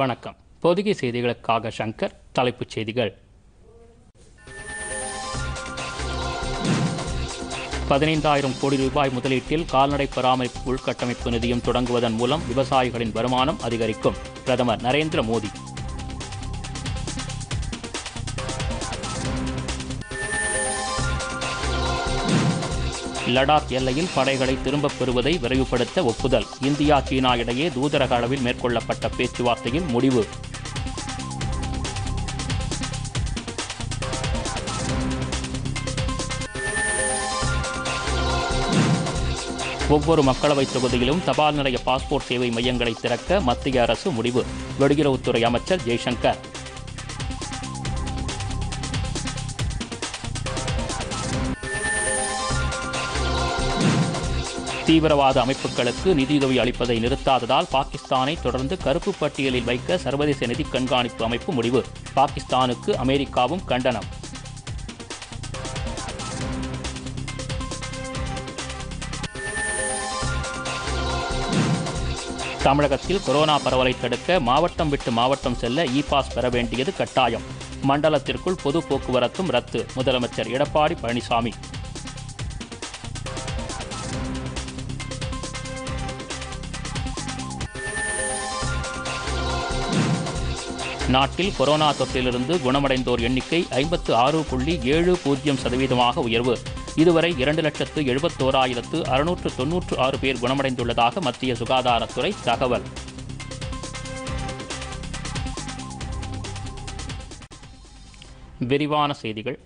வணக்கம் பொதுகை செய்திகளுக்காக சங்கர் தலைப்புச் செய்திகள் பதினைந்தாயிரம் கோடி ரூபாய் முதலீட்டில் கால்நடை பராமரிப்பு உள்கட்டமைப்பு நிதியம் தொடங்குவதன் மூலம் விவசாயிகளின் வருமானம் அதிகரிக்கும் பிரதமர் நரேந்திர மோடி லடாக் எல்லையில் படைகளை திரும்பப் பெறுவதை விரைவுபடுத்த ஒப்புதல் இந்தியா சீனா இடையே தூதரக அளவில் மேற்கொள்ளப்பட்ட பேச்சுவார்த்தையில் முடிவு ஒவ்வொரு மக்களவைத் தொகுதியிலும் தபால் நிலைய பாஸ்போர்ட் சேவை மையங்களை திறக்க மத்திய அரசு முடிவு வெளியுறவுத்துறை அமைச்சர் ஜெய்சங்கர் தீவிரவாத அமைப்புகளுக்கு நிதியுதவி அளிப்பதை நிறுத்தாததால் பாகிஸ்தானை தொடர்ந்து கருப்பு பட்டியலில் வைக்க சர்வதேச நிதி கண்காணிப்பு அமைப்பு முடிவு பாகிஸ்தானுக்கு அமெரிக்காவும் கண்டனம் தமிழகத்தில் கொரோனா பரவலை தடுக்க மாவட்டம் விட்டு மாவட்டம் செல்ல இ பாஸ் பெற வேண்டியது கட்டாயம் மண்டலத்திற்குள் பொது போக்குவரத்தும் ரத்து முதலமைச்சர் எடப்பாடி பழனிசாமி நாட்டில் கொரோனா தொற்றிலிருந்து குணமடைந்தோர் எண்ணிக்கை ஐம்பத்து ஆறு புள்ளி ஏழு பூஜ்ஜியம் சதவீதமாக உயர்வு இதுவரை இரண்டு லட்சத்து எழுபத்தோராயிரத்து அறுநூற்று தொன்னூற்று ஆறு பேர் குணமடைந்துள்ளதாக மத்திய சுகாதாரத்துறை தகவல் விரிவான செய்திகள்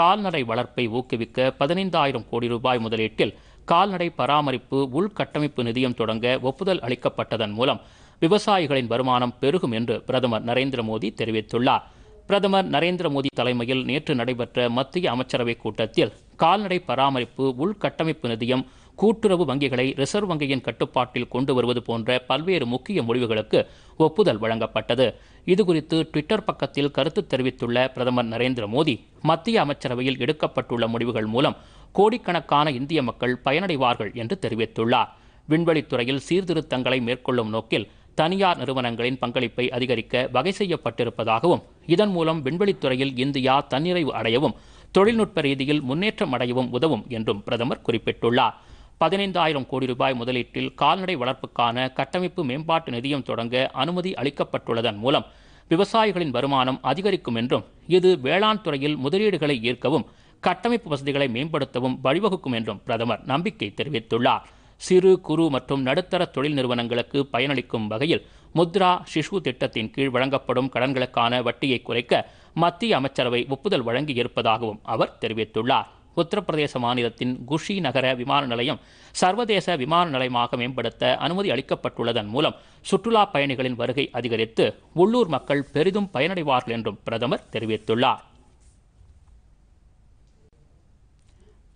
கால்நடை வளர்ப்பை ஊக்குவிக்க பதினைந்தாயிரம் கோடி ரூபாய் முதலீட்டில் கால்நடை பராமரிப்பு உள்கட்டமைப்பு நிதியம் தொடங்க ஒப்புதல் அளிக்கப்பட்டதன் மூலம் விவசாயிகளின் வருமானம் பெருகும் என்று பிரதமர் நரேந்திர மோடி தெரிவித்துள்ளார் பிரதமர் நரேந்திர மோடி தலைமையில் நேற்று நடைபெற்ற மத்திய அமைச்சரவைக் கூட்டத்தில் கால்நடை பராமரிப்பு உள்கட்டமைப்பு நிதியம் கூட்டுறவு வங்கிகளை ரிசர்வ் வங்கியின் கட்டுப்பாட்டில் கொண்டு வருவது போன்ற பல்வேறு முக்கிய முடிவுகளுக்கு ஒப்புதல் வழங்கப்பட்டது இதுகுறித்து ட்விட்டர் பக்கத்தில் கருத்து தெரிவித்துள்ள பிரதமர் நரேந்திர மோடி மத்திய அமைச்சரவையில் எடுக்கப்பட்டுள்ள முடிவுகள் மூலம் கோடிக்கணக்கான இந்திய மக்கள் பயனடைவார்கள் என்று தெரிவித்துள்ளார் விண்வெளித்துறையில் சீர்திருத்தங்களை மேற்கொள்ளும் நோக்கில் தனியார் நிறுவனங்களின் பங்களிப்பை அதிகரிக்க வகை செய்யப்பட்டிருப்பதாகவும் இதன் மூலம் விண்வெளித்துறையில் இந்தியா தன்னிறைவு அடையவும் தொழில்நுட்ப ரீதியில் முன்னேற்றம் அடையவும் உதவும் என்றும் பிரதமர் குறிப்பிட்டுள்ளார் பதினைந்தாயிரம் கோடி ரூபாய் முதலீட்டில் கால்நடை வளர்ப்புக்கான கட்டமைப்பு மேம்பாட்டு நிதியம் தொடங்க அனுமதி அளிக்கப்பட்டுள்ளதன் மூலம் விவசாயிகளின் வருமானம் அதிகரிக்கும் என்றும் இது வேளாண் துறையில் முதலீடுகளை ஈர்க்கவும் கட்டமைப்பு வசதிகளை மேம்படுத்தவும் வழிவகுக்கும் என்றும் பிரதமர் நம்பிக்கை தெரிவித்துள்ளார் சிறு குறு மற்றும் நடுத்தர தொழில் நிறுவனங்களுக்கு பயனளிக்கும் வகையில் முத்ரா சிஷு திட்டத்தின் கீழ் வழங்கப்படும் கடன்களுக்கான வட்டியை குறைக்க மத்திய அமைச்சரவை ஒப்புதல் வழங்கி இருப்பதாகவும் அவர் தெரிவித்துள்ளார் உத்தரப்பிரதேச மாநிலத்தின் குஷி நகர விமான நிலையம் சர்வதேச விமான நிலையமாக மேம்படுத்த அனுமதி அளிக்கப்பட்டுள்ளதன் மூலம் சுற்றுலா பயணிகளின் வருகை அதிகரித்து உள்ளூர் மக்கள் பெரிதும் பயனடைவார்கள் என்றும் பிரதமர் தெரிவித்துள்ளார்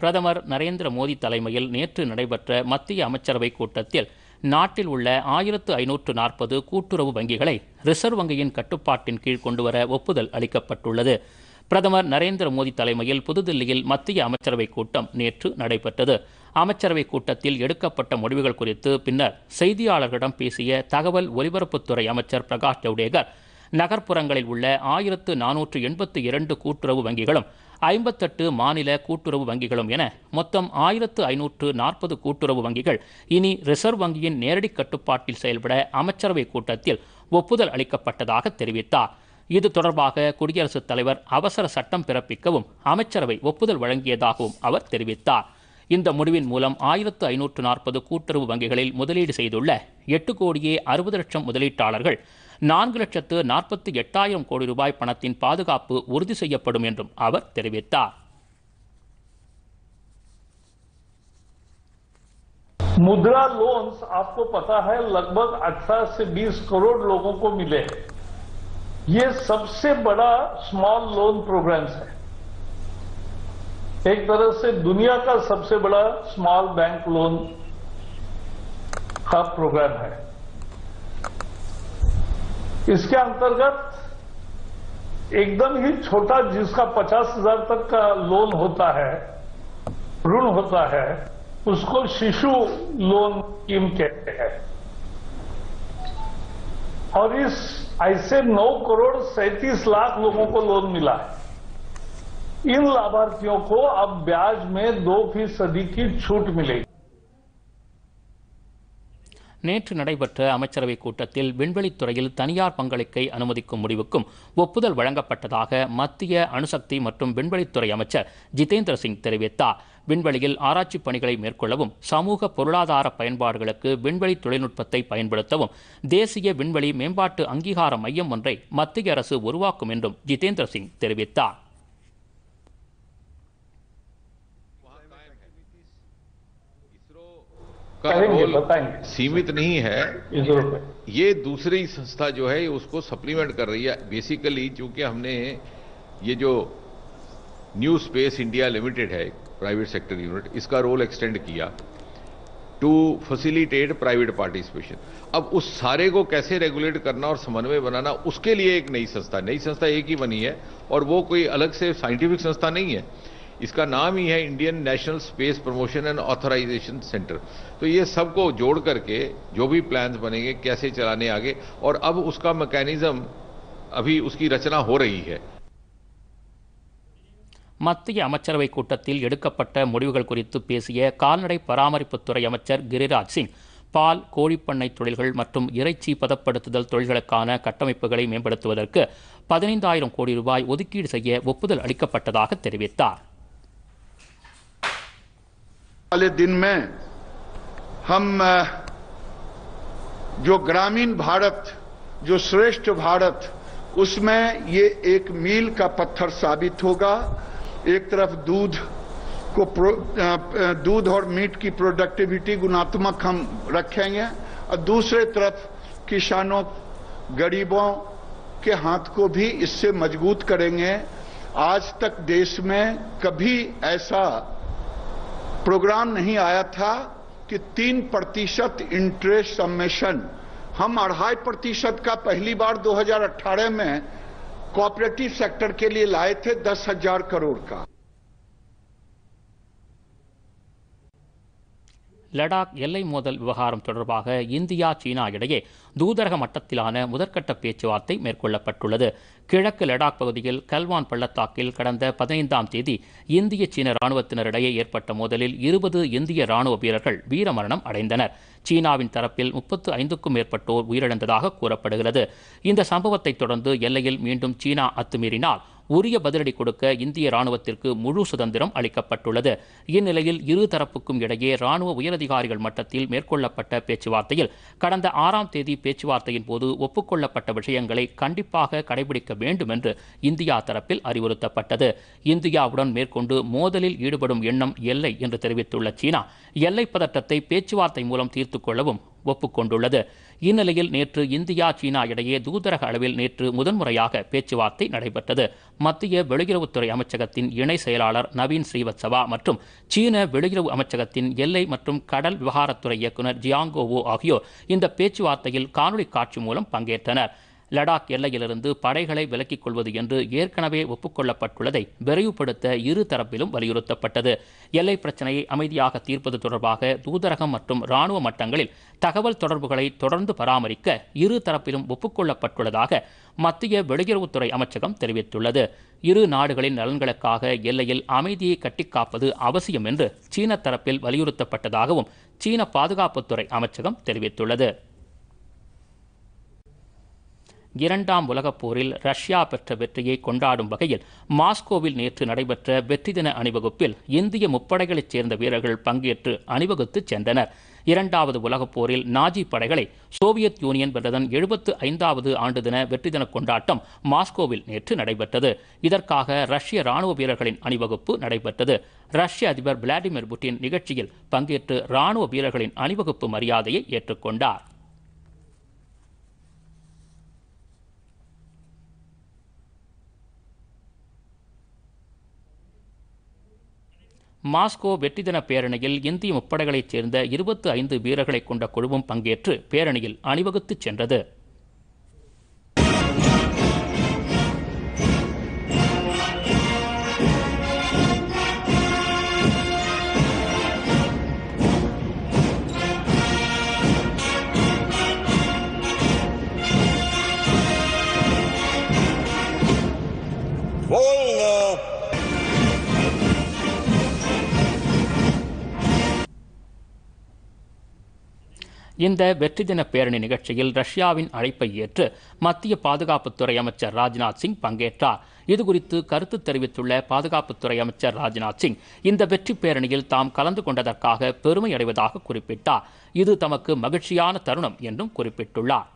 பிரதமர் நரேந்திர மோடி தலைமையில் நேற்று நடைபெற்ற மத்திய அமைச்சரவை கூட்டத்தில் நாட்டில் உள்ள ஆயிரத்து ஐநூற்று நாற்பது கூட்டுறவு வங்கிகளை ரிசர்வ் வங்கியின் கட்டுப்பாட்டின் கீழ் கொண்டுவர ஒப்புதல் அளிக்கப்பட்டுள்ளது பிரதமர் நரேந்திர மோடி தலைமையில் புதுதில்லியில் மத்திய அமைச்சரவை கூட்டம் நேற்று நடைபெற்றது அமைச்சரவைக் கூட்டத்தில் எடுக்கப்பட்ட முடிவுகள் குறித்து பின்னர் செய்தியாளர்களிடம் பேசிய தகவல் ஒலிபரப்புத்துறை அமைச்சர் பிரகாஷ் ஜவ்டேகர் நகர்ப்புறங்களில் உள்ள ஆயிரத்து நானூற்று எண்பத்து இரண்டு கூட்டுறவு வங்கிகளும் ஐம்பத்தெட்டு மாநில கூட்டுறவு வங்கிகளும் என மொத்தம் ஆயிரத்து ஐநூற்று நாற்பது கூட்டுறவு வங்கிகள் இனி ரிசர்வ் வங்கியின் நேரடி கட்டுப்பாட்டில் செயல்பட அமைச்சரவை கூட்டத்தில் ஒப்புதல் அளிக்கப்பட்டதாக தெரிவித்தார் இது தொடர்பாக குடியரசுத் தலைவர் அவசர சட்டம் பிறப்பிக்கவும் அமைச்சரவை ஒப்புதல் வழங்கியதாகவும் அவர் தெரிவித்தார் இந்த முடிவின் மூலம் ஆயிரத்து ஐநூற்று நாற்பது கூட்டுறவு வங்கிகளில் முதலீடு செய்துள்ள எட்டு கோடியே அறுபது லட்சம் முதலீட்டாளர்கள் நான்கு லட்சத்து நாற்பத்தி எட்டாயிரம் கோடி मुद्रा लोन्स आपको पता है लगभग 18 से 20 करोड़ लोगों को मिले ये सबसे बड़ा स्मॉल लोन प्रोग्राम्स है एक तरह से दुनिया का सबसे बड़ा स्मॉल बैंक लोन का प्रोग्राम है इसके अंतर्गत एकदम ही छोटा जिसका पचास हजार तक का लोन होता है ऋण होता है उसको शिशु लोन स्कीम कहते हैं और इस ऐसे 9 करोड़ सैतीस लाख लोगों को लोन मिला है इन लाभार्थियों को अब ब्याज में दो फीसदी की छूट मिलेगी நேற்று நடைபெற்ற அமைச்சரவைக் கூட்டத்தில் விண்வெளித்துறையில் தனியார் பங்களிக்கை அனுமதிக்கும் முடிவுக்கும் ஒப்புதல் வழங்கப்பட்டதாக மத்திய அணுசக்தி மற்றும் விண்வெளித்துறை அமைச்சர் ஜிதேந்திர சிங் தெரிவித்தார் விண்வெளியில் ஆராய்ச்சி பணிகளை மேற்கொள்ளவும் சமூக பொருளாதார பயன்பாடுகளுக்கு விண்வெளி தொழில்நுட்பத்தை பயன்படுத்தவும் தேசிய விண்வெளி மேம்பாட்டு அங்கீகார மையம் ஒன்றை மத்திய அரசு உருவாக்கும் என்றும் ஜிதேந்திர சிங் தெரிவித்தார் आपका रोल सीमित नहीं है ये दूसरी संस्था जो है उसको सप्लीमेंट कर रही है बेसिकली चूंकि हमने ये जो न्यू स्पेस इंडिया लिमिटेड है प्राइवेट सेक्टर यूनिट इसका रोल एक्सटेंड किया टू फैसिलिटेट प्राइवेट पार्टिसिपेशन अब उस सारे को कैसे रेगुलेट करना और समन्वय बनाना उसके लिए एक नई संस्था नई संस्था एक ही बनी है और वो कोई अलग से साइंटिफिक संस्था नहीं है इसका नाम ही है Indian national space promotion and authorisation centre तो ये सबको जोड़ करके जो भी प्लान्स बनेंगे कैसे चलाने आगे और अब उसका मैकेनिज्म अभी उसकी रचना हो रही है मत्तिय अमाचरवयकूटतिl एडुकப்பட்ட முடிவுகள்குறித்து பேசிய कालநடை பராமரிப்புத்துறை அமைச்சர் गिरिराज सिंह பால் கோழிப்பண்ணைத் தொழில்கள் மற்றும் இரட்சி பதப்படுத்துதல் தொழில்களுக்கான கட்டமைப்புக்களை மேம்படுத்துவதற்கு 15000 கோடி ரூபாய் ஒதுக்கிீடு செய்ய ஒப்புதல் அளிக்கப்பட்டதாக தெரிவித்தார் वाले दिन में हम जो ग्रामीण भारत जो श्रेष्ठ भारत उसमें ये एक मील का पत्थर साबित होगा एक तरफ दूध को दूध और मीट की प्रोडक्टिविटी गुणात्मक हम रखेंगे और दूसरे तरफ किसानों गरीबों के हाथ को भी इससे मजबूत करेंगे आज तक देश में कभी ऐसा प्रोग्राम नहीं आया था कि तीन प्रतिशत इंटरेस्ट सम्मेशन हम अढ़ाई प्रतिशत का पहली बार 2018 में कॉपरेटिव सेक्टर के लिए लाए थे दस हजार करोड़ का லடாக் எல்லை மோதல் விவகாரம் தொடர்பாக இந்தியா சீனா இடையே தூதரக மட்டத்திலான முதற்கட்ட பேச்சுவார்த்தை மேற்கொள்ளப்பட்டுள்ளது கிழக்கு லடாக் பகுதியில் கல்வான் பள்ளத்தாக்கில் கடந்த பதினைந்தாம் தேதி இந்திய சீன ராணுவத்தினரிடையே ஏற்பட்ட மோதலில் இருபது இந்திய ராணுவ வீரர்கள் வீரமரணம் அடைந்தனர் சீனாவின் தரப்பில் முப்பத்து ஐந்துக்கும் மேற்பட்டோர் உயிரிழந்ததாக கூறப்படுகிறது இந்த சம்பவத்தை தொடர்ந்து எல்லையில் மீண்டும் சீனா அத்துமீறினால் உரிய பதிலடி கொடுக்க இந்திய ராணுவத்திற்கு முழு சுதந்திரம் அளிக்கப்பட்டுள்ளது இந்நிலையில் இரு தரப்புக்கும் இடையே ராணுவ உயரதிகாரிகள் மட்டத்தில் மேற்கொள்ளப்பட்ட பேச்சுவார்த்தையில் கடந்த ஆறாம் தேதி பேச்சுவார்த்தையின் போது ஒப்புக்கொள்ளப்பட்ட விஷயங்களை கண்டிப்பாக கடைபிடிக்க வேண்டும் என்று இந்தியா தரப்பில் அறிவுறுத்தப்பட்டது இந்தியாவுடன் மேற்கொண்டு மோதலில் ஈடுபடும் எண்ணம் எல்லை என்று தெரிவித்துள்ள சீனா எல்லை பதற்றத்தை பேச்சுவார்த்தை மூலம் தீர்த்து கொள்ளவும் ஒப்புக்கொண்டுள்ளது இந்நிலையில் நேற்று இந்தியா சீனா இடையே தூதரக அளவில் நேற்று முதன்முறையாக பேச்சுவார்த்தை நடைபெற்றது மத்திய வெளியுறவுத்துறை அமைச்சகத்தின் இணை செயலாளர் நவீன் ஸ்ரீவத்சவா மற்றும் சீன வெளியுறவு அமைச்சகத்தின் எல்லை மற்றும் கடல் விவகாரத்துறை இயக்குநர் ஜியாங்கோவோ ஆகியோர் இந்த பேச்சுவார்த்தையில் காணொலி காட்சி மூலம் பங்கேற்றனர் லடாக் எல்லையிலிருந்து படைகளை விலக்கிக் கொள்வது என்று ஏற்கனவே ஒப்புக்கொள்ளப்பட்டுள்ளதை விரைவுபடுத்த இரு தரப்பிலும் வலியுறுத்தப்பட்டது எல்லை பிரச்சினையை அமைதியாக தீர்ப்பது தொடர்பாக தூதரகம் மற்றும் இராணுவ மட்டங்களில் தகவல் தொடர்புகளை தொடர்ந்து பராமரிக்க இரு தரப்பிலும் ஒப்புக்கொள்ளப்பட்டுள்ளதாக மத்திய வெளியுறவுத்துறை அமைச்சகம் தெரிவித்துள்ளது இரு நாடுகளின் நலன்களுக்காக எல்லையில் அமைதியை கட்டிக்காப்பது அவசியம் என்று சீன தரப்பில் வலியுறுத்தப்பட்டதாகவும் சீன பாதுகாப்புத்துறை அமைச்சகம் தெரிவித்துள்ளது இரண்டாம் உலகப் போரில் ரஷ்யா பெற்ற வெற்றியை கொண்டாடும் வகையில் மாஸ்கோவில் நேற்று நடைபெற்ற வெற்றி தின அணிவகுப்பில் இந்திய முப்படைகளைச் சேர்ந்த வீரர்கள் பங்கேற்று அணிவகுத்து சென்றனர் இரண்டாவது உலகப் போரில் நாஜி படைகளை சோவியத் யூனியன் வென்றதன் எழுபத்து ஐந்தாவது ஆண்டு தின வெற்றி தின கொண்டாட்டம் மாஸ்கோவில் நேற்று நடைபெற்றது இதற்காக ரஷ்ய ராணுவ வீரர்களின் அணிவகுப்பு நடைபெற்றது ரஷ்ய அதிபர் விளாடிமிர் புட்டின் நிகழ்ச்சியில் பங்கேற்று ராணுவ வீரர்களின் அணிவகுப்பு மரியாதையை ஏற்றுக்கொண்டார் மாஸ்கோ வெற்றி தின பேரணியில் இந்திய முப்படைகளைச் சேர்ந்த இருபத்து ஐந்து வீரர்களைக் கொண்ட குழுவும் பங்கேற்று பேரணியில் அணிவகுத்துச் சென்றது இந்த வெற்றி தின பேரணி நிகழ்ச்சியில் ரஷ்யாவின் அழைப்பை ஏற்று மத்திய பாதுகாப்புத்துறை அமைச்சர் ராஜ்நாத் சிங் பங்கேற்றார் இதுகுறித்து கருத்து தெரிவித்துள்ள பாதுகாப்புத்துறை அமைச்சர் ராஜ்நாத் சிங் இந்த வெற்றி பேரணியில் தாம் கலந்து கொண்டதற்காக பெருமை அடைவதாக குறிப்பிட்டார் இது தமக்கு மகிழ்ச்சியான தருணம் என்றும் குறிப்பிட்டுள்ளார்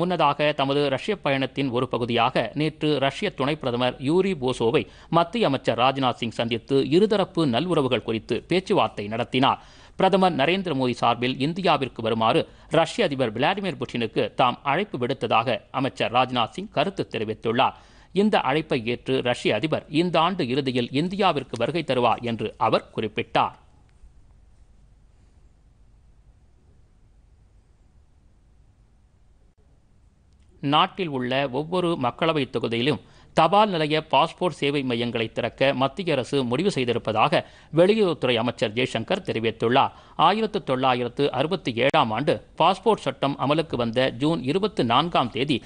முன்னதாக தமது ரஷ்ய பயணத்தின் ஒரு பகுதியாக நேற்று ரஷ்ய துணை பிரதமர் யூரி போசோவை மத்திய அமைச்சர் ராஜ்நாத் சிங் சந்தித்து இருதரப்பு நல்லுறவுகள் குறித்து பேச்சுவார்த்தை நடத்தினார் பிரதமர் நரேந்திர மோடி சார்பில் இந்தியாவிற்கு வருமாறு ரஷ்ய அதிபர் விளாடிமிர் புட்டினுக்கு தாம் அழைப்பு விடுத்ததாக அமைச்சர் ராஜ்நாத் சிங் கருத்து தெரிவித்துள்ளார் இந்த அழைப்பை ஏற்று ரஷ்ய அதிபர் இந்த ஆண்டு இறுதியில் இந்தியாவிற்கு வருகை தருவார் என்று அவர் குறிப்பிட்டார் நாட்டில் உள்ள ஒவ்வொரு மக்களவைத் தொகுதியிலும் தபால் நிலைய பாஸ்போர்ட் சேவை மையங்களை திறக்க மத்திய அரசு முடிவு செய்திருப்பதாக வெளியுறவுத்துறை அமைச்சர் ஜெய்சங்கர் தெரிவித்துள்ளார் ஆயிரத்து தொள்ளாயிரத்து அறுபத்தி ஏழாம் ஆண்டு பாஸ்போர்ட் சட்டம் அமலுக்கு வந்த ஜூன் இருபத்தி நான்காம் தேதி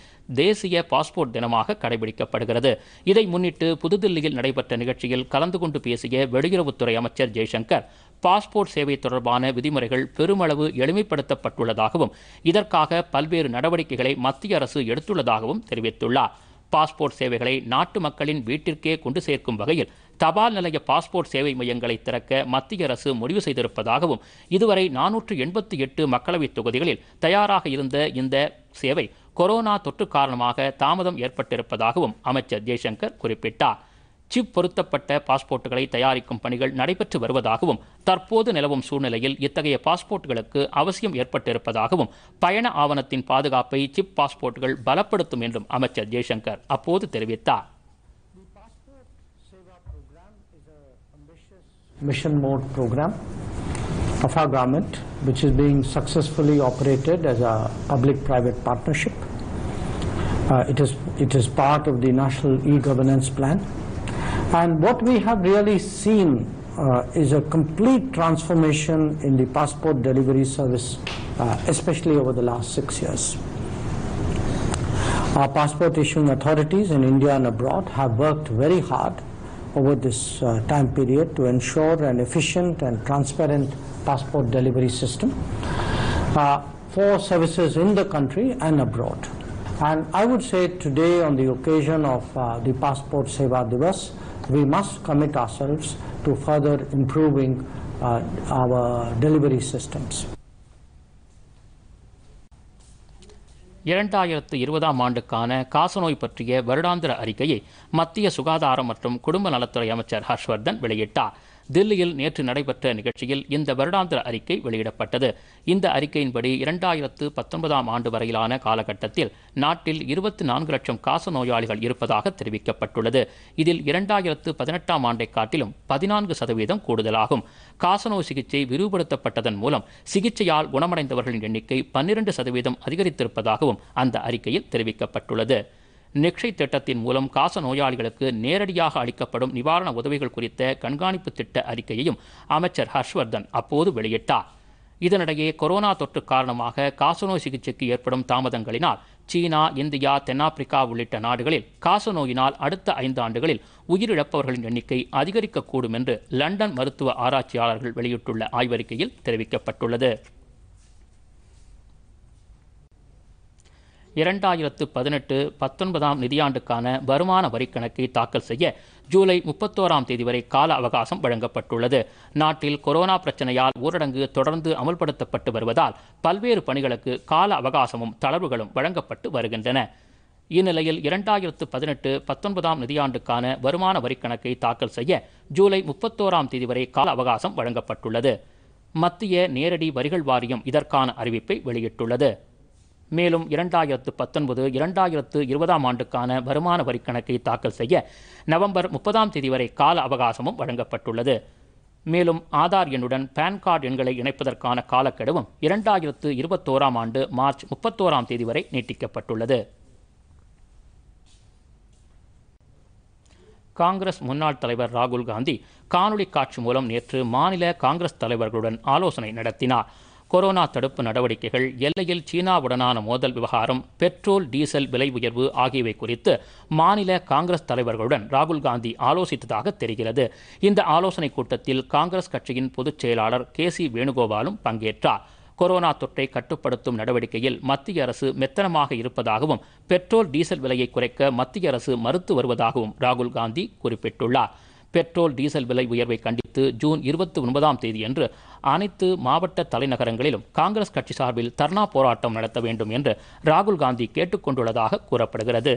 தேசிய பாஸ்போர்ட் தினமாக கடைபிடிக்கப்படுகிறது இதை முன்னிட்டு புதுதில்லியில் நடைபெற்ற நிகழ்ச்சியில் கலந்து கொண்டு பேசிய வெளியுறவுத்துறை அமைச்சர் ஜெய்சங்கர் பாஸ்போர்ட் சேவை தொடர்பான விதிமுறைகள் பெருமளவு எளிமைப்படுத்தப்பட்டுள்ளதாகவும் இதற்காக பல்வேறு நடவடிக்கைகளை மத்திய அரசு எடுத்துள்ளதாகவும் தெரிவித்துள்ளார் பாஸ்போர்ட் சேவைகளை நாட்டு மக்களின் வீட்டிற்கே கொண்டு சேர்க்கும் வகையில் தபால் நிலைய பாஸ்போர்ட் சேவை மையங்களை திறக்க மத்திய அரசு முடிவு செய்திருப்பதாகவும் இதுவரை நானூற்று எண்பத்தி எட்டு மக்களவைத் தொகுதிகளில் தயாராக இருந்த இந்த சேவை கொரோனா தொற்று காரணமாக தாமதம் ஏற்பட்டிருப்பதாகவும் அமைச்சர் ஜெய்சங்கர் குறிப்பிட்டார் சிப் பொருத்தப்பட்ட பாஸ்போர்ட்டுகளை தயாரிக்கும் பணிகள் நடைபெற்று வருவதாகவும் தற்போது நிலவும் சூழ்நிலையில் இத்தகைய பாஸ்போர்ட்டுகளுக்கு அவசியம் ஏற்பட்டிருப்பதாகவும் பயண ஆவணத்தின் பாதுகாப்பை சிப் பாஸ்போர்ட்டுகள் பலப்படுத்தும் என்றும் அமைச்சர் ஜெய்சங்கர் அப்போது தெரிவித்தார் mission Mode program of our government, which is being successfully operated as a public-private partnership. Uh, it, is, it is part of the national e-governance plan. And what we have really seen uh, is a complete transformation in the passport delivery service, uh, especially over the last six years. Our passport issuing authorities in India and abroad have worked very hard over this uh, time period to ensure an efficient and transparent passport delivery system uh, for services in the country and abroad. And I would say today on the occasion of uh, the Passport Seva Divas, we must commit ourselves to further improving uh, our delivery systems. இரண்டாயிரத்து இருபதாம் ஆண்டுக்கான காசநோய் பற்றிய வருடாந்திர அறிக்கையை மத்திய சுகாதாரம் மற்றும் குடும்ப நலத்துறை அமைச்சர் ஹர்ஷ்வர்தன் வெளியிட்டார் தில்லியில் நேற்று நடைபெற்ற நிகழ்ச்சியில் இந்த வருடாந்திர அறிக்கை வெளியிடப்பட்டது இந்த அறிக்கையின்படி இரண்டாயிரத்து பத்தொன்பதாம் ஆண்டு வரையிலான காலகட்டத்தில் நாட்டில் இருபத்தி நான்கு லட்சம் காச நோயாளிகள் இருப்பதாக தெரிவிக்கப்பட்டுள்ளது இதில் இரண்டாயிரத்து பதினெட்டாம் ஆண்டை காட்டிலும் பதினான்கு சதவீதம் கூடுதலாகும் காசநோய் சிகிச்சை விரிவுபடுத்தப்பட்டதன் மூலம் சிகிச்சையால் குணமடைந்தவர்களின் எண்ணிக்கை பன்னிரண்டு சதவீதம் அதிகரித்திருப்பதாகவும் அந்த அறிக்கையில் தெரிவிக்கப்பட்டுள்ளது நிக்ஷை திட்டத்தின் மூலம் காச நோயாளிகளுக்கு நேரடியாக அளிக்கப்படும் நிவாரண உதவிகள் குறித்த கண்காணிப்பு திட்ட அறிக்கையையும் அமைச்சர் ஹர்ஷ்வர்தன் அப்போது வெளியிட்டார் இதனிடையே கொரோனா தொற்று காரணமாக காசநோய் சிகிச்சைக்கு ஏற்படும் தாமதங்களினால் சீனா இந்தியா தென்னாப்பிரிக்கா உள்ளிட்ட நாடுகளில் காசநோயினால் அடுத்த ஐந்தாண்டுகளில் உயிரிழப்பவர்களின் எண்ணிக்கை அதிகரிக்கக்கூடும் என்று லண்டன் மருத்துவ ஆராய்ச்சியாளர்கள் வெளியிட்டுள்ள ஆய்வறிக்கையில் தெரிவிக்கப்பட்டுள்ளது இரண்டாயிரத்து பதினெட்டு பத்தொன்பதாம் நிதியாண்டுக்கான வருமான வரி கணக்கை தாக்கல் செய்ய ஜூலை முப்பத்தோராம் தேதி வரை கால அவகாசம் வழங்கப்பட்டுள்ளது நாட்டில் கொரோனா பிரச்சனையால் ஊரடங்கு தொடர்ந்து அமல்படுத்தப்பட்டு வருவதால் பல்வேறு பணிகளுக்கு கால அவகாசமும் தளர்வுகளும் வழங்கப்பட்டு வருகின்றன இந்நிலையில் இரண்டாயிரத்து பதினெட்டு பத்தொன்பதாம் நிதியாண்டுக்கான வருமான வரி கணக்கை தாக்கல் செய்ய ஜூலை முப்பத்தோராம் தேதி வரை கால அவகாசம் வழங்கப்பட்டுள்ளது மத்திய நேரடி வரிகள் வாரியம் இதற்கான அறிவிப்பை வெளியிட்டுள்ளது மேலும் இரண்டாயிரத்து பத்தொன்பது இரண்டாயிரத்து இருபதாம் ஆண்டுக்கான வருமான வரி கணக்கை தாக்கல் செய்ய நவம்பர் முப்பதாம் தேதி வரை கால அவகாசமும் வழங்கப்பட்டுள்ளது மேலும் ஆதார் எண்ணுடன் பான் கார்டு எண்களை இணைப்பதற்கான காலக்கெடுவும் இரண்டாயிரத்து இருபத்தோராம் ஆண்டு மார்ச் முப்பத்தோராம் தேதி வரை நீட்டிக்கப்பட்டுள்ளது காங்கிரஸ் முன்னாள் தலைவர் ராகுல் காந்தி காணொலி காட்சி மூலம் நேற்று மாநில காங்கிரஸ் தலைவர்களுடன் ஆலோசனை நடத்தினார் கொரோனா தடுப்பு நடவடிக்கைகள் எல்லையில் சீனாவுடனான மோதல் விவகாரம் பெட்ரோல் டீசல் விலை உயர்வு ஆகியவை குறித்து மாநில காங்கிரஸ் தலைவர்களுடன் ராகுல் காந்தி ஆலோசித்ததாக தெரிகிறது இந்த ஆலோசனைக் கூட்டத்தில் காங்கிரஸ் கட்சியின் பொதுச் செயலாளர் கே சி வேணுகோபாலும் பங்கேற்றார் கொரோனா தொற்றை கட்டுப்படுத்தும் நடவடிக்கையில் மத்திய அரசு மெத்தனமாக இருப்பதாகவும் பெட்ரோல் டீசல் விலையை குறைக்க மத்திய அரசு மறுத்து வருவதாகவும் ராகுல் காந்தி குறிப்பிட்டுள்ளார் பெட்ரோல் டீசல் விலை உயர்வை கண்டித்து ஜூன் இருபத்தி ஒன்பதாம் தேதியன்று அனைத்து மாவட்ட தலைநகரங்களிலும் காங்கிரஸ் கட்சி சார்பில் தர்ணா போராட்டம் நடத்த வேண்டும் என்று ராகுல் காந்தி கேட்டுக்கொண்டுள்ளதாக கூறப்படுகிறது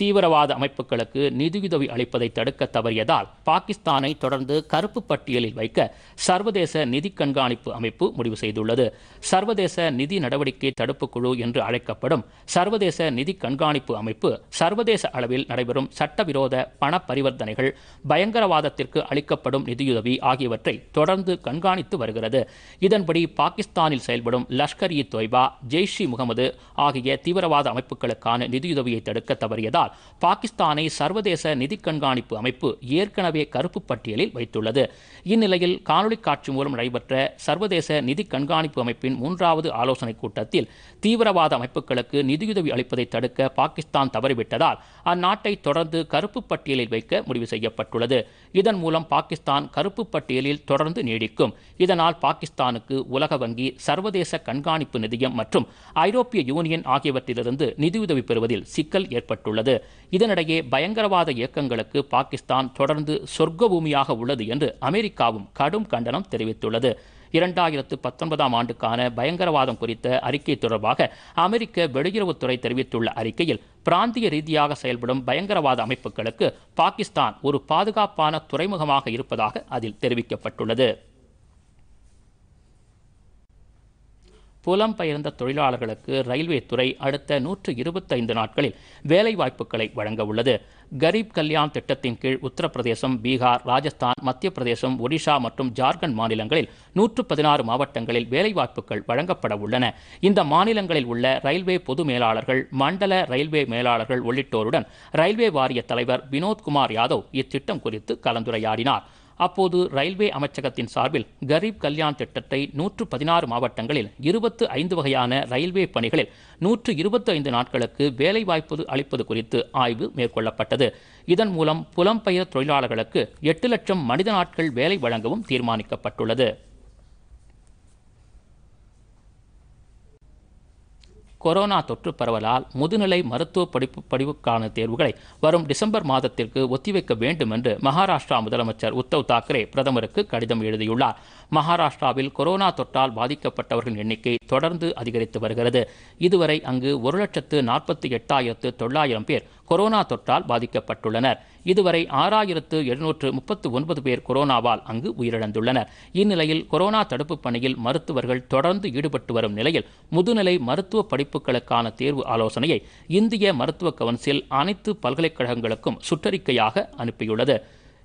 தீவிரவாத அமைப்புகளுக்கு நிதியுதவி அளிப்பதை தடுக்க தவறியதால் பாகிஸ்தானை தொடர்ந்து கருப்பு பட்டியலில் வைக்க சர்வதேச நிதி கண்காணிப்பு அமைப்பு முடிவு செய்துள்ளது சர்வதேச நிதி நடவடிக்கை தடுப்பு குழு என்று அழைக்கப்படும் சர்வதேச நிதி கண்காணிப்பு அமைப்பு சர்வதேச அளவில் நடைபெறும் சட்டவிரோத பண பரிவர்த்தனைகள் பயங்கரவாதத்திற்கு அளிக்கப்படும் நிதியுதவி ஆகியவற்றை தொடர்ந்து கண்காணித்து வருகிறது இதன்படி பாகிஸ்தானில் செயல்படும் லஷ்கர் இ தொய்பா ஜெய்ஷி முகமது ஆகிய தீவிரவாத அமைப்புகளுக்கான நிதியுதவியை தடுக்க தவறியதால் என்பதால் பாகிஸ்தானை சர்வதேச நிதி கண்காணிப்பு அமைப்பு ஏற்கனவே கருப்பு பட்டியலில் வைத்துள்ளது இந்நிலையில் காணொலி காட்சி மூலம் நடைபெற்ற சர்வதேச நிதி கண்காணிப்பு அமைப்பின் மூன்றாவது ஆலோசனைக் கூட்டத்தில் தீவிரவாத அமைப்புகளுக்கு நிதியுதவி அளிப்பதை தடுக்க பாகிஸ்தான் தவறிவிட்டதால் அந்நாட்டை தொடர்ந்து கருப்பு பட்டியலில் வைக்க முடிவு செய்யப்பட்டுள்ளது இதன் மூலம் பாகிஸ்தான் கருப்பு பட்டியலில் தொடர்ந்து நீடிக்கும் இதனால் பாகிஸ்தானுக்கு உலக வங்கி சர்வதேச கண்காணிப்பு நிதியம் மற்றும் ஐரோப்பிய யூனியன் ஆகியவற்றிலிருந்து நிதியுதவி பெறுவதில் சிக்கல் ஏற்பட்டுள்ளது இதனிடையே பயங்கரவாத இயக்கங்களுக்கு பாகிஸ்தான் தொடர்ந்து சொர்க்க பூமியாக உள்ளது என்று அமெரிக்காவும் கடும் கண்டனம் தெரிவித்துள்ளது இரண்டாயிரத்து பத்தொன்பதாம் ஆண்டுக்கான பயங்கரவாதம் குறித்த அறிக்கை தொடர்பாக அமெரிக்க வெளியுறவுத்துறை தெரிவித்துள்ள அறிக்கையில் பிராந்திய ரீதியாக செயல்படும் பயங்கரவாத அமைப்புகளுக்கு பாகிஸ்தான் ஒரு பாதுகாப்பான துறைமுகமாக இருப்பதாக அதில் தெரிவிக்கப்பட்டுள்ளது புலம்பெயர்ந்த தொழிலாளர்களுக்கு ரயில்வே துறை அடுத்த நூற்று இருபத்தைந்து நாட்களில் வேலைவாய்ப்புகளை வழங்க உள்ளது கரீப் கல்யாண் திட்டத்தின் கீழ் உத்தரப்பிரதேசம் பீகார் ராஜஸ்தான் மத்திய பிரதேசம் ஒடிஷா மற்றும் ஜார்க்கண்ட் மாநிலங்களில் நூற்று பதினாறு மாவட்டங்களில் வேலைவாய்ப்புகள் வழங்கப்பட உள்ளன இந்த மாநிலங்களில் உள்ள ரயில்வே பொது மேலாளர்கள் மண்டல ரயில்வே மேலாளர்கள் உள்ளிட்டோருடன் ரயில்வே வாரிய தலைவர் வினோத்குமார் யாதவ் இத்திட்டம் குறித்து கலந்துரையாடினார் அப்போது ரயில்வே அமைச்சகத்தின் சார்பில் கரீப் கல்யாண் திட்டத்தை நூற்று பதினாறு மாவட்டங்களில் இருபத்து ஐந்து வகையான ரயில்வே பணிகளில் நூற்று இருபத்தி ஐந்து நாட்களுக்கு வேலைவாய்ப்பு அளிப்பது குறித்து ஆய்வு மேற்கொள்ளப்பட்டது இதன் மூலம் புலம்பெயர் தொழிலாளர்களுக்கு எட்டு லட்சம் மனித நாட்கள் வேலை வழங்கவும் தீர்மானிக்கப்பட்டுள்ளது கொரோனா தொற்று பரவலால் முதுநிலை மருத்துவ படிப்பு படிவுக்கான தேர்வுகளை வரும் டிசம்பர் மாதத்திற்கு ஒத்திவைக்க வேண்டும் என்று மகாராஷ்டிரா முதலமைச்சர் உத்தவ் தாக்கரே பிரதமருக்கு கடிதம் எழுதியுள்ளார் மகாராஷ்டிராவில் கொரோனா தொற்றால் பாதிக்கப்பட்டவர்களின் எண்ணிக்கை தொடர்ந்து அதிகரித்து வருகிறது இதுவரை அங்கு ஒரு லட்சத்து நாற்பத்தி எட்டாயிரத்து தொள்ளாயிரம் பேர் கொரோனா தொற்றால் பாதிக்கப்பட்டுள்ளனர் இதுவரை ஆறாயிரத்து எழுநூற்று முப்பத்து ஒன்பது பேர் கொரோனாவால் அங்கு உயிரிழந்துள்ளனர் இந்நிலையில் கொரோனா தடுப்புப் பணியில் மருத்துவர்கள் தொடர்ந்து ஈடுபட்டு வரும் நிலையில் முதுநிலை மருத்துவ படிப்புகளுக்கான தேர்வு ஆலோசனையை இந்திய மருத்துவ கவுன்சில் அனைத்து பல்கலைக்கழகங்களுக்கும் சுற்றறிக்கையாக அனுப்பியுள்ளது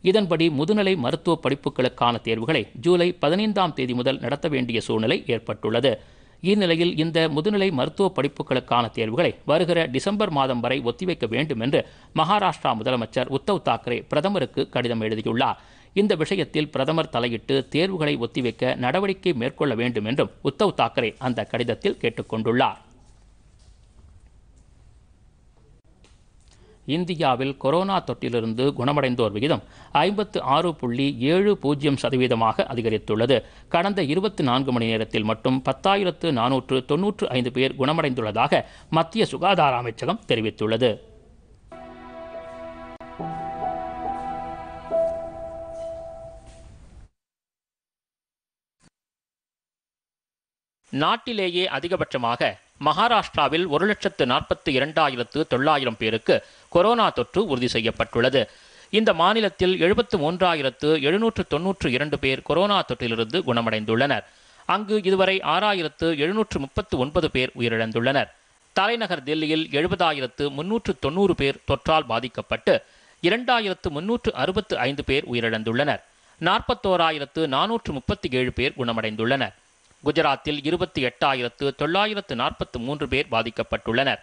இதன்படி முதுநிலை மருத்துவ படிப்புகளுக்கான தேர்வுகளை ஜூலை பதினைந்தாம் தேதி முதல் நடத்த வேண்டிய சூழ்நிலை ஏற்பட்டுள்ளது இந்நிலையில் இந்த முதுநிலை மருத்துவ படிப்புகளுக்கான தேர்வுகளை வருகிற டிசம்பர் மாதம் வரை ஒத்திவைக்க வேண்டும் என்று மகாராஷ்டிரா முதலமைச்சர் உத்தவ் தாக்கரே பிரதமருக்கு கடிதம் எழுதியுள்ளார் இந்த விஷயத்தில் பிரதமர் தலையிட்டு தேர்வுகளை ஒத்திவைக்க நடவடிக்கை மேற்கொள்ள வேண்டும் என்றும் உத்தவ் தாக்கரே அந்த கடிதத்தில் கேட்டுக்கொண்டுள்ளார் இந்தியாவில் கொரோனா தொற்றிலிருந்து குணமடைந்தோர் விகிதம் ஐம்பத்து ஆறு புள்ளி ஏழு பூஜ்ஜியம் சதவீதமாக அதிகரித்துள்ளது கடந்த இருபத்தி நான்கு மணி நேரத்தில் மட்டும் பத்தாயிரத்து நானூற்று தொன்னூற்று ஐந்து பேர் குணமடைந்துள்ளதாக மத்திய சுகாதார அமைச்சகம் தெரிவித்துள்ளது நாட்டிலேயே அதிகபட்சமாக மகாராஷ்டிராவில் ஒரு லட்சத்து நாற்பத்தி இரண்டாயிரத்து தொள்ளாயிரம் பேருக்கு கொரோனா தொற்று உறுதி செய்யப்பட்டுள்ளது இந்த மாநிலத்தில் எழுபத்து மூன்றாயிரத்து எழுநூற்று தொன்னூற்று இரண்டு பேர் கொரோனா தொற்றிலிருந்து குணமடைந்துள்ளனர் அங்கு இதுவரை ஆறாயிரத்து எழுநூற்று முப்பத்து ஒன்பது பேர் உயிரிழந்துள்ளனர் தலைநகர் தில்லியில் எழுபதாயிரத்து முன்னூற்று தொன்னூறு பேர் தொற்றால் பாதிக்கப்பட்டு இரண்டாயிரத்து முன்னூற்று அறுபத்து ஐந்து பேர் உயிரிழந்துள்ளனர் நாற்பத்தோராயிரத்து நானூற்று முப்பத்தி ஏழு பேர் குணமடைந்துள்ளனர் குஜராத்தில் இருபத்தி எட்டாயிரத்து தொள்ளாயிரத்து நாற்பத்து மூன்று பேர் பாதிக்கப்பட்டுள்ளனர்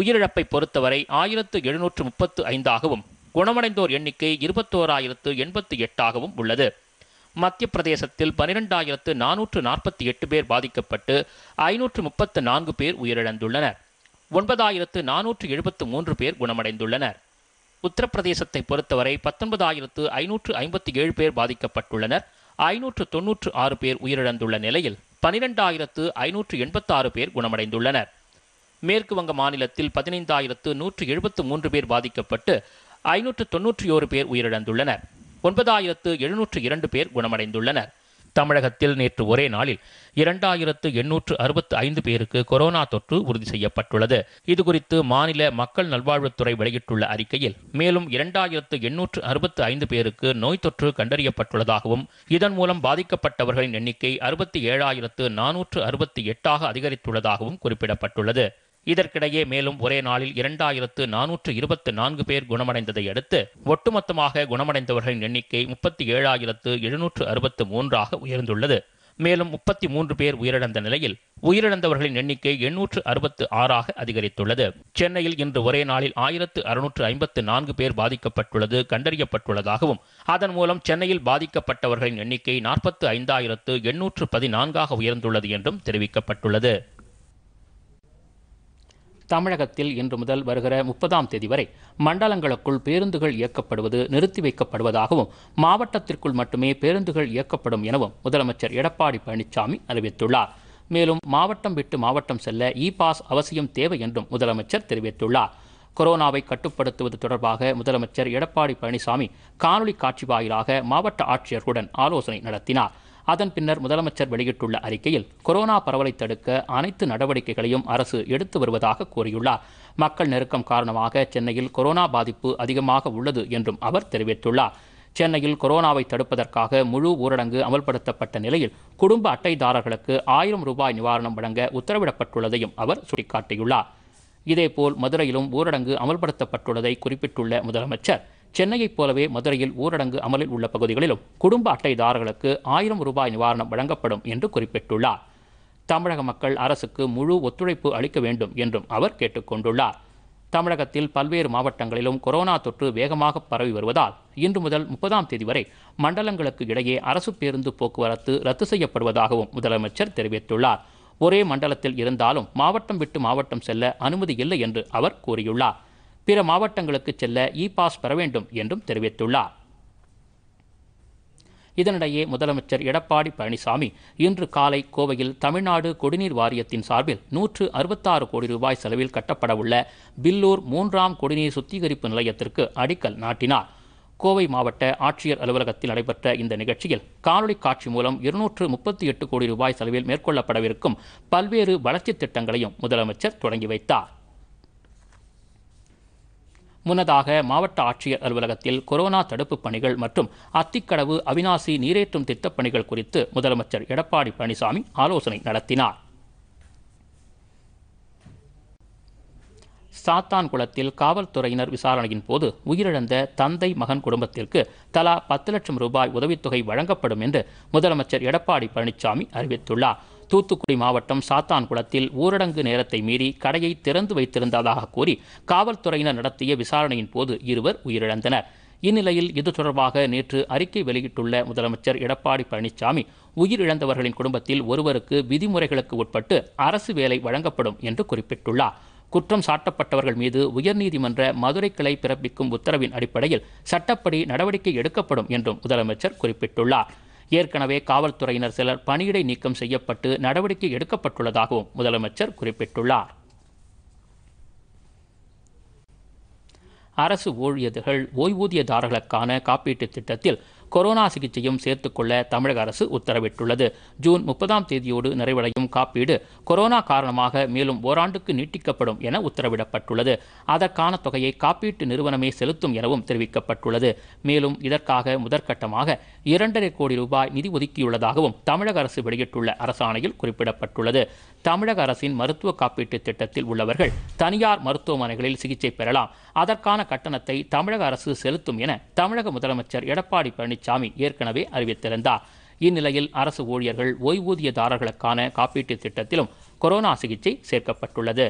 உயிரிழப்பை பொறுத்தவரை ஆயிரத்து எழுநூற்று முப்பத்து ஐந்தாகவும் குணமடைந்தோர் எண்ணிக்கை இருபத்தோராயிரத்து எண்பத்தி எட்டாகவும் உள்ளது மத்திய பிரதேசத்தில் பனிரெண்டாயிரத்து நானூற்று நாற்பத்தி எட்டு பேர் பாதிக்கப்பட்டு ஐநூற்று முப்பத்து நான்கு பேர் உயிரிழந்துள்ளனர் ஒன்பதாயிரத்து நானூற்று எழுபத்து மூன்று பேர் குணமடைந்துள்ளனர் உத்தரப்பிரதேசத்தை பொறுத்தவரை பத்தொன்பதாயிரத்து ஐநூற்று ஐம்பத்தி ஏழு பேர் பாதிக்கப்பட்டுள்ளனர் ஐநூற்று தொன்னூற்று ஆறு பேர் உயிரிழந்துள்ள நிலையில் பனிரெண்டாயிரத்து ஐநூற்று எண்பத்தாறு பேர் குணமடைந்துள்ளனர் மேற்கு வங்க மாநிலத்தில் பதினைந்தாயிரத்து நூற்று எழுபத்து மூன்று பேர் பாதிக்கப்பட்டு ஐநூற்று தொன்னூற்றி ஓரு பேர் உயிரிழந்துள்ளனர் ஒன்பதாயிரத்து எழுநூற்று இரண்டு பேர் குணமடைந்துள்ளனர் தமிழகத்தில் நேற்று ஒரே நாளில் இரண்டாயிரத்து எண்ணூற்று அறுபத்து ஐந்து பேருக்கு கொரோனா தொற்று உறுதி செய்யப்பட்டுள்ளது இதுகுறித்து மாநில மக்கள் நல்வாழ்வுத்துறை வெளியிட்டுள்ள அறிக்கையில் மேலும் இரண்டாயிரத்து எண்ணூற்று அறுபத்து ஐந்து பேருக்கு நோய் தொற்று கண்டறியப்பட்டுள்ளதாகவும் இதன் மூலம் பாதிக்கப்பட்டவர்களின் எண்ணிக்கை அறுபத்தி ஏழாயிரத்து நானூற்று அறுபத்தி எட்டாக அதிகரித்துள்ளதாகவும் குறிப்பிடப்பட்டுள்ளது இதற்கிடையே மேலும் ஒரே நாளில் இரண்டாயிரத்து நானூற்று இருபத்து நான்கு பேர் குணமடைந்ததை அடுத்து ஒட்டுமொத்தமாக குணமடைந்தவர்களின் எண்ணிக்கை முப்பத்தி ஏழாயிரத்து எழுநூற்று அறுபத்து மூன்றாக உயர்ந்துள்ளது மேலும் முப்பத்தி மூன்று பேர் உயிரிழந்த நிலையில் உயிரிழந்தவர்களின் எண்ணிக்கை எண்ணூற்று அறுபத்து ஆறாக அதிகரித்துள்ளது சென்னையில் இன்று ஒரே நாளில் ஆயிரத்து அறுநூற்று ஐம்பத்து நான்கு பேர் பாதிக்கப்பட்டுள்ளது கண்டறியப்பட்டுள்ளதாகவும் அதன் மூலம் சென்னையில் பாதிக்கப்பட்டவர்களின் எண்ணிக்கை நாற்பத்து ஐந்தாயிரத்து எண்ணூற்று பதினான்காக உயர்ந்துள்ளது என்றும் தெரிவிக்கப்பட்டுள்ளது தமிழகத்தில் இன்று முதல் வருகிற முப்பதாம் தேதி வரை மண்டலங்களுக்குள் பேருந்துகள் இயக்கப்படுவது நிறுத்தி வைக்கப்படுவதாகவும் மாவட்டத்திற்குள் மட்டுமே பேருந்துகள் இயக்கப்படும் எனவும் முதலமைச்சர் எடப்பாடி பழனிசாமி அறிவித்துள்ளார் மேலும் மாவட்டம் விட்டு மாவட்டம் செல்ல இ பாஸ் அவசியம் தேவை என்றும் முதலமைச்சர் தெரிவித்துள்ளார் கொரோனாவை கட்டுப்படுத்துவது தொடர்பாக முதலமைச்சர் எடப்பாடி பழனிசாமி காணொலி காட்சி வாயிலாக மாவட்ட ஆட்சியர்களுடன் ஆலோசனை நடத்தினார் அதன் பின்னர் முதலமைச்சர் வெளியிட்டுள்ள அறிக்கையில் கொரோனா பரவலை தடுக்க அனைத்து நடவடிக்கைகளையும் அரசு எடுத்து வருவதாக கூறியுள்ளார் மக்கள் நெருக்கம் காரணமாக சென்னையில் கொரோனா பாதிப்பு அதிகமாக உள்ளது என்றும் அவர் தெரிவித்துள்ளார் சென்னையில் கொரோனாவை தடுப்பதற்காக முழு ஊரடங்கு அமல்படுத்தப்பட்ட நிலையில் குடும்ப அட்டைதாரர்களுக்கு ஆயிரம் ரூபாய் நிவாரணம் வழங்க உத்தரவிடப்பட்டுள்ளதையும் அவர் சுட்டிக்காட்டியுள்ளார் இதேபோல் மதுரையிலும் ஊரடங்கு அமல்படுத்தப்பட்டுள்ளதை குறிப்பிட்டுள்ள முதலமைச்சர் சென்னையைப் போலவே மதுரையில் ஊரடங்கு அமலில் உள்ள பகுதிகளிலும் குடும்ப அட்டைதாரர்களுக்கு ஆயிரம் ரூபாய் நிவாரணம் வழங்கப்படும் என்று குறிப்பிட்டுள்ளார் தமிழக மக்கள் அரசுக்கு முழு ஒத்துழைப்பு அளிக்க வேண்டும் என்றும் அவர் கேட்டுக்கொண்டுள்ளார் தமிழகத்தில் பல்வேறு மாவட்டங்களிலும் கொரோனா தொற்று வேகமாக பரவி வருவதால் இன்று முதல் முப்பதாம் தேதி வரை மண்டலங்களுக்கு இடையே அரசு பேருந்து போக்குவரத்து ரத்து செய்யப்படுவதாகவும் முதலமைச்சர் தெரிவித்துள்ளார் ஒரே மண்டலத்தில் இருந்தாலும் மாவட்டம் விட்டு மாவட்டம் செல்ல அனுமதி இல்லை என்று அவர் கூறியுள்ளார் பிற மாவட்டங்களுக்கு செல்ல இ பாஸ் பெற வேண்டும் என்றும் தெரிவித்துள்ளார் இதனிடையே முதலமைச்சர் எடப்பாடி பழனிசாமி இன்று காலை கோவையில் தமிழ்நாடு குடிநீர் வாரியத்தின் சார்பில் நூற்று அறுபத்தாறு கோடி ரூபாய் செலவில் கட்டப்படவுள்ள பில்லூர் மூன்றாம் குடிநீர் சுத்திகரிப்பு நிலையத்திற்கு அடிக்கல் நாட்டினார் கோவை மாவட்ட ஆட்சியர் அலுவலகத்தில் நடைபெற்ற இந்த நிகழ்ச்சியில் காணொலி காட்சி மூலம் இருநூற்று முப்பத்தி எட்டு கோடி ரூபாய் செலவில் மேற்கொள்ளப்படவிருக்கும் பல்வேறு வளர்ச்சித் திட்டங்களையும் முதலமைச்சர் தொடங்கி வைத்தார் முன்னதாக மாவட்ட ஆட்சியர் அலுவலகத்தில் கொரோனா தடுப்புப் பணிகள் மற்றும் அத்திக்கடவு அவினாசி நீரேற்றும் திட்டப்பணிகள் குறித்து முதலமைச்சர் எடப்பாடி பழனிசாமி ஆலோசனை நடத்தினார் சாத்தான்குளத்தில் காவல்துறையினர் விசாரணையின் போது உயிரிழந்த தந்தை மகன் குடும்பத்திற்கு தலா பத்து லட்சம் ரூபாய் உதவித்தொகை வழங்கப்படும் என்று முதலமைச்சர் எடப்பாடி பழனிசாமி அறிவித்துள்ளார் தூத்துக்குடி மாவட்டம் சாத்தான்குளத்தில் ஊரடங்கு நேரத்தை மீறி கடையை திறந்து வைத்திருந்ததாக கூறி காவல்துறையினர் நடத்திய விசாரணையின் போது இருவர் உயிரிழந்தனர் இந்நிலையில் இது தொடர்பாக நேற்று அறிக்கை வெளியிட்டுள்ள முதலமைச்சர் எடப்பாடி பழனிசாமி உயிரிழந்தவர்களின் குடும்பத்தில் ஒருவருக்கு விதிமுறைகளுக்கு உட்பட்டு அரசு வேலை வழங்கப்படும் என்று குறிப்பிட்டுள்ளார் குற்றம் சாட்டப்பட்டவர்கள் மீது உயர்நீதிமன்ற மதுரை கிளை பிறப்பிக்கும் உத்தரவின் அடிப்படையில் சட்டப்படி நடவடிக்கை எடுக்கப்படும் என்றும் முதலமைச்சர் குறிப்பிட்டுள்ளார் ஏற்கனவே காவல்துறையினர் சிலர் பணியிடை நீக்கம் செய்யப்பட்டு நடவடிக்கை எடுக்கப்பட்டுள்ளதாகவும் முதலமைச்சர் குறிப்பிட்டுள்ளார் அரசு ஊழியர்கள் ஓய்வூதியதாரர்களுக்கான காப்பீட்டுத் திட்டத்தில் கொரோனா சிகிச்சையும் சேர்த்துக்கொள்ள தமிழக அரசு உத்தரவிட்டுள்ளது ஜூன் முப்பதாம் தேதியோடு நிறைவடையும் காப்பீடு கொரோனா காரணமாக மேலும் ஓராண்டுக்கு நீட்டிக்கப்படும் என உத்தரவிடப்பட்டுள்ளது அதற்கான தொகையை காப்பீட்டு நிறுவனமே செலுத்தும் எனவும் தெரிவிக்கப்பட்டுள்ளது மேலும் இதற்காக முதற்கட்டமாக இரண்டரை கோடி ரூபாய் நிதி ஒதுக்கியுள்ளதாகவும் தமிழக அரசு வெளியிட்டுள்ள அரசாணையில் குறிப்பிடப்பட்டுள்ளது தமிழக அரசின் மருத்துவ காப்பீட்டு திட்டத்தில் உள்ளவர்கள் தனியார் மருத்துவமனைகளில் சிகிச்சை பெறலாம் அதற்கான கட்டணத்தை தமிழக அரசு செலுத்தும் என தமிழக முதலமைச்சர் எடப்பாடி பழனிசாமி பழனிசாமி ஏற்கனவே அறிவித்திருந்தார் இந்நிலையில் அரசு ஊழியர்கள் ஓய்வூதியதாரர்களுக்கான காப்பீட்டுத் திட்டத்திலும் கொரோனா சிகிச்சை சேர்க்கப்பட்டுள்ளது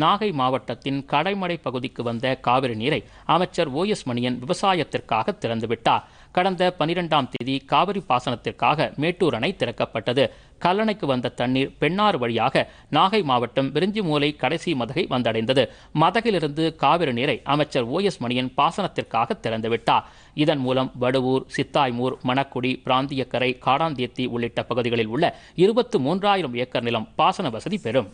நாகை மாவட்டத்தின் கடைமடை பகுதிக்கு வந்த காவிரி நீரை அமைச்சர் ஓ எஸ் மணியன் விவசாயத்திற்காக திறந்துவிட்டார் கடந்த பனிரெண்டாம் தேதி காவிரி பாசனத்திற்காக மேட்டூர் அணை திறக்கப்பட்டது கல்லணைக்கு வந்த தண்ணீர் பெண்ணாறு வழியாக நாகை மாவட்டம் விரிஞ்சிமூலை கடைசி மதகை வந்தடைந்தது மதகிலிருந்து காவிரி நீரை அமைச்சர் ஓ எஸ் மணியின் பாசனத்திற்காக திறந்துவிட்டார் இதன் மூலம் வடுவூர் சித்தாய்மூர் மணக்குடி பிராந்தியக்கரை காடாந்தேத்தி உள்ளிட்ட பகுதிகளில் உள்ள இருபத்து மூன்றாயிரம் ஏக்கர் நிலம் பாசன வசதி பெறும்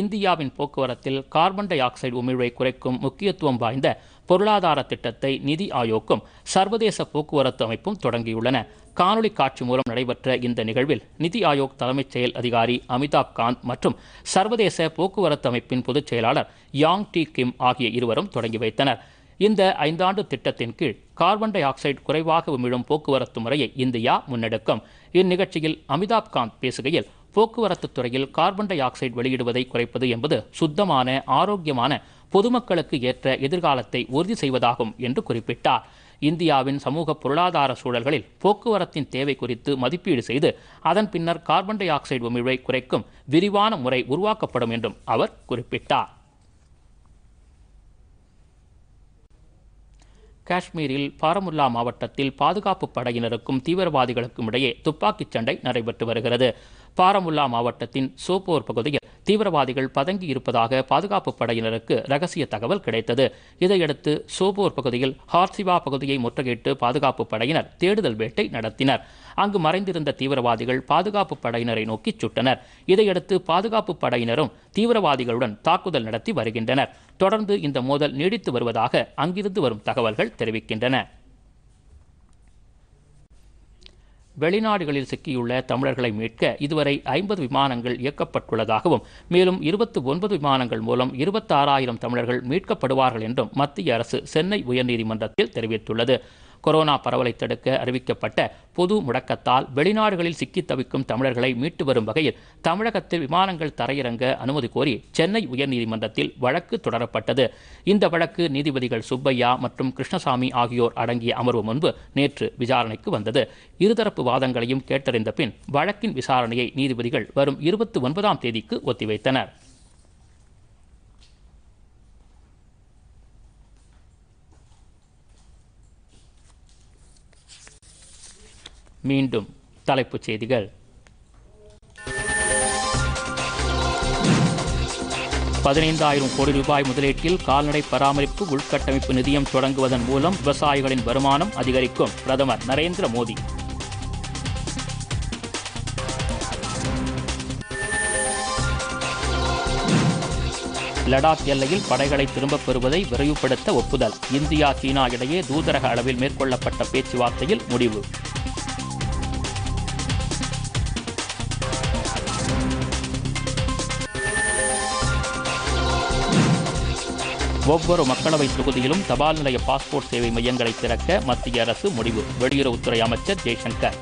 இந்தியாவின் போக்குவரத்தில் கார்பன் டை ஆக்சைடு உமிழ்வை குறைக்கும் முக்கியத்துவம் வாய்ந்த பொருளாதார திட்டத்தை நிதி ஆயோக்கும் சர்வதேச போக்குவரத்து அமைப்பும் தொடங்கியுள்ளன காணொலி காட்சி மூலம் நடைபெற்ற இந்த நிகழ்வில் நிதி ஆயோக் தலைமைச் செயல் அதிகாரி அமிதாப் காந்த் மற்றும் சர்வதேச போக்குவரத்து அமைப்பின் பொதுச் செயலாளர் யாங் டி கிம் ஆகிய இருவரும் தொடங்கி வைத்தனர் இந்த ஐந்தாண்டு திட்டத்தின் கீழ் கார்பன் டை ஆக்சைடு குறைவாக உமிழும் போக்குவரத்து முறையை இந்தியா முன்னெடுக்கும் இந்நிகழ்ச்சியில் அமிதாப் காந்த் பேசுகையில் போக்குவரத்து துறையில் கார்பன் டை ஆக்சைடு வெளியிடுவதை குறைப்பது என்பது சுத்தமான ஆரோக்கியமான பொதுமக்களுக்கு ஏற்ற எதிர்காலத்தை உறுதி செய்வதாகும் என்று குறிப்பிட்டார் இந்தியாவின் சமூக பொருளாதார சூழல்களில் போக்குவரத்தின் தேவை குறித்து மதிப்பீடு செய்து அதன் பின்னர் கார்பன் டை ஆக்சைடு உமிழ்வை குறைக்கும் விரிவான முறை உருவாக்கப்படும் என்றும் அவர் குறிப்பிட்டார் காஷ்மீரில் பாரமுல்லா மாவட்டத்தில் பாதுகாப்பு படையினருக்கும் தீவிரவாதிகளுக்கும் இடையே துப்பாக்கிச் சண்டை நடைபெற்று வருகிறது பாரமுல்லா மாவட்டத்தின் சோப்போர் பகுதியில் தீவிரவாதிகள் பதங்கி இருப்பதாக பாதுகாப்பு படையினருக்கு ரகசிய தகவல் கிடைத்தது இதையடுத்து சோப்போர் பகுதியில் ஹார்சிவா பகுதியை முற்றுகையிட்டு பாதுகாப்பு படையினர் தேடுதல் வேட்டை நடத்தினர் அங்கு மறைந்திருந்த தீவிரவாதிகள் பாதுகாப்பு படையினரை நோக்கி சுட்டனர் இதையடுத்து பாதுகாப்பு படையினரும் தீவிரவாதிகளுடன் தாக்குதல் நடத்தி வருகின்றனர் தொடர்ந்து இந்த மோதல் நீடித்து வருவதாக அங்கிருந்து வரும் தகவல்கள் தெரிவிக்கின்றன வெளிநாடுகளில் சிக்கியுள்ள தமிழர்களை மீட்க இதுவரை ஐம்பது விமானங்கள் இயக்கப்பட்டுள்ளதாகவும் மேலும் இருபத்தி ஒன்பது விமானங்கள் மூலம் இருபத்தாறாயிரம் தமிழர்கள் மீட்கப்படுவார்கள் என்றும் மத்திய அரசு சென்னை உயர்நீதிமன்றத்தில் தெரிவித்துள்ளது கொரோனா பரவலை தடுக்க அறிவிக்கப்பட்ட பொது முடக்கத்தால் வெளிநாடுகளில் சிக்கி தவிக்கும் தமிழர்களை மீட்டு வரும் வகையில் தமிழகத்தில் விமானங்கள் தரையிறங்க அனுமதி கோரி சென்னை உயர்நீதிமன்றத்தில் வழக்கு தொடரப்பட்டது இந்த வழக்கு நீதிபதிகள் சுப்பையா மற்றும் கிருஷ்ணசாமி ஆகியோர் அடங்கிய அமர்வு முன்பு நேற்று விசாரணைக்கு வந்தது இருதரப்பு வாதங்களையும் கேட்டறிந்த பின் வழக்கின் விசாரணையை நீதிபதிகள் வரும் இருபத்தி ஒன்பதாம் தேதிக்கு ஒத்திவைத்தனர் மீண்டும் தலைப்புச் செய்திகள் பதினைந்தாயிரம் கோடி ரூபாய் முதலீட்டில் கால்நடை பராமரிப்பு உள்கட்டமைப்பு நிதியம் தொடங்குவதன் மூலம் விவசாயிகளின் வருமானம் அதிகரிக்கும் பிரதமர் நரேந்திர மோடி லடாக் எல்லையில் படைகளை திரும்பப் பெறுவதை விரைவுபடுத்த ஒப்புதல் இந்தியா சீனா இடையே தூதரக அளவில் மேற்கொள்ளப்பட்ட பேச்சுவார்த்தையில் முடிவு ஒவ்வொரு மக்களவை தொகுதியிலும் தபால் நிலைய பாஸ்போர்ட் சேவை மையங்களை திறக்க மத்திய அரசு முடிவு வெளியுறவுத்துறை அமைச்சர் ஜெய்சங்கர்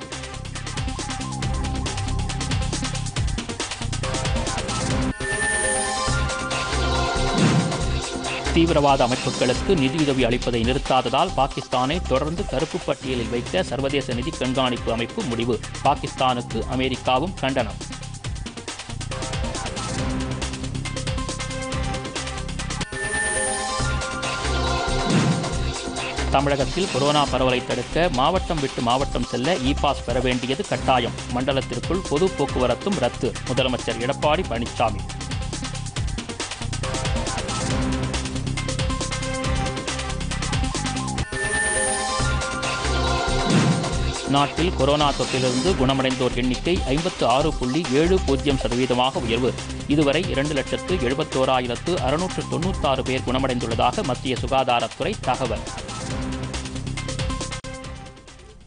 தீவிரவாத அமைப்புகளுக்கு நிதியுதவி அளிப்பதை நிறுத்தாததால் பாகிஸ்தானை தொடர்ந்து கருப்பு பட்டியலில் வைக்க சர்வதேச நிதி கண்காணிப்பு அமைப்பு முடிவு பாகிஸ்தானுக்கு அமெரிக்காவும் கண்டனம் தமிழகத்தில் கொரோனா பரவலை தடுக்க மாவட்டம் விட்டு மாவட்டம் செல்ல இ பாஸ் பெற வேண்டியது கட்டாயம் மண்டலத்திற்குள் பொது போக்குவரத்தும் ரத்து முதலமைச்சர் எடப்பாடி பழனிசாமி நாட்டில் கொரோனா தொற்றிலிருந்து குணமடைந்தோர் எண்ணிக்கை ஐம்பத்து ஆறு புள்ளி ஏழு பூஜ்ஜியம் சதவீதமாக உயர்வு இதுவரை இரண்டு லட்சத்து எழுபத்தோராயிரத்து அறுநூற்று தொன்னூத்தாறு பேர் குணமடைந்துள்ளதாக மத்திய சுகாதாரத்துறை தகவல்